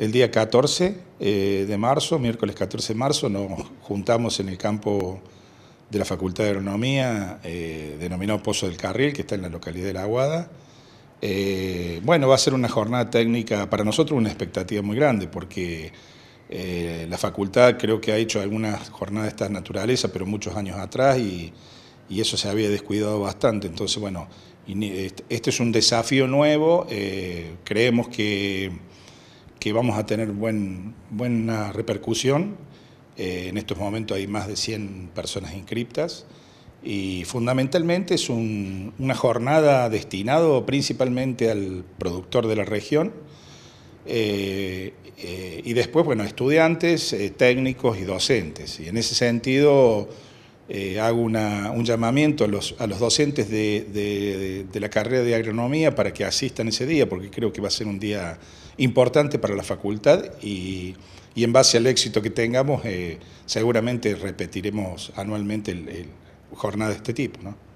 El día 14 eh, de marzo, miércoles 14 de marzo, nos juntamos en el campo de la Facultad de Agronomía, eh, denominado Pozo del Carril, que está en la localidad de La Aguada. Eh, bueno, va a ser una jornada técnica, para nosotros una expectativa muy grande, porque la facultad creo que ha hecho algunas jornadas de esta naturaleza, pero muchos años atrás, y, y eso se había descuidado bastante. Entonces, bueno, este es un desafío nuevo, creemos que que vamos a tener buena repercusión. Eh, en estos momentos hay más de 100 personas inscriptas y fundamentalmente es una jornada destinada principalmente al productor de la región eh, eh, y después, bueno, estudiantes, técnicos y docentes. Y en ese sentido eh, hago un llamamiento a los, a los docentes de, la carrera de agronomía para que asistan ese día, porque creo que va a ser un día importante para la facultad y, en base al éxito que tengamos, eh, seguramente repetiremos anualmente el, el jornada de este tipo. ¿no?